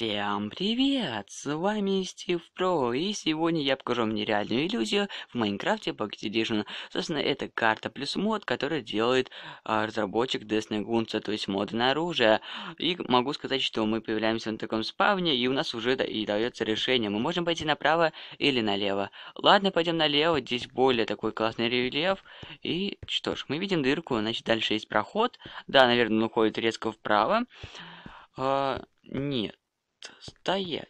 Всем привет! С вами Стив Про, и сегодня я покажу вам нереальную иллюзию в Майнкрафте Pocket Edition. Собственно, это карта плюс мод, который делает а, разработчик Destiny Гунца, то есть мод на оружие. И могу сказать, что мы появляемся на таком спавне, и у нас уже да, и дается решение. Мы можем пойти направо или налево. Ладно, пойдем налево, здесь более такой классный рельеф. И что ж, мы видим дырку, значит дальше есть проход. Да, наверное, он уходит резко вправо. А, нет стоять.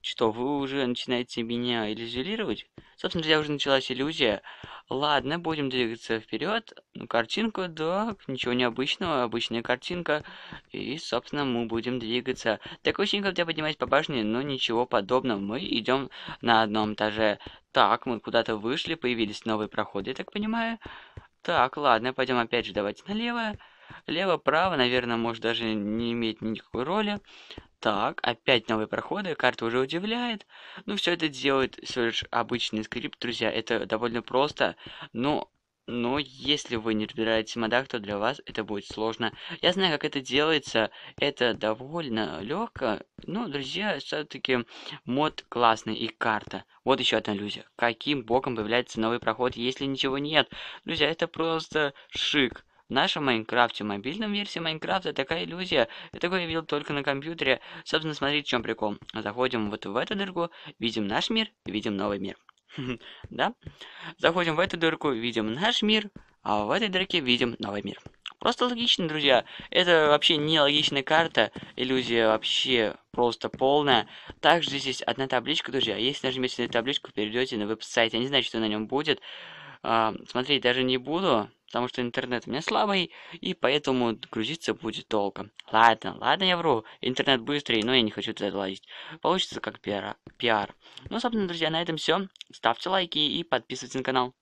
Что, вы уже начинаете меня иллюзировать? Собственно я уже началась иллюзия. Ладно, будем двигаться вперед. Ну, картинку, да, ничего необычного, обычная картинка. И, собственно, мы будем двигаться. Так очень как когда поднимать по башне, но ничего подобного. Мы идем на одном этаже. Так, мы куда-то вышли, появились новые проходы, я так понимаю. Так, ладно, пойдем опять же давайте налево. Лево-право, наверное, может даже не иметь никакой роли. Так, опять новые проходы, карта уже удивляет. Ну, все это делает всего лишь обычный скрипт, друзья. Это довольно просто, но... Но если вы не разбираетесь в модах, то для вас это будет сложно. Я знаю, как это делается. Это довольно легко. Но, друзья, все-таки мод классный и карта. Вот еще одна иллюзия. Каким боком появляется новый проход, если ничего нет? Друзья, это просто шик. В нашем Майнкрафте, в мобильном версии Майнкрафта такая иллюзия. Я такое видел только на компьютере. Собственно, смотрите, в чем прикол. Заходим вот в эту дырку, видим наш мир, видим новый мир. Да? Заходим в эту дырку, видим наш мир, а в этой дырке видим новый мир. Просто логично, друзья. Это вообще не логичная карта. Иллюзия вообще просто полная. Также здесь одна табличка, друзья. Если нажмете на эту табличку, перейдете на веб-сайт. Я не знаю, что на нем будет. А, смотреть даже не буду, потому что интернет у меня слабый, и поэтому грузиться будет долго. Ладно, ладно, я вру, интернет быстрый, но я не хочу туда лазить. Получится как пиар. пиар. Ну, собственно, друзья, на этом все. Ставьте лайки и подписывайтесь на канал.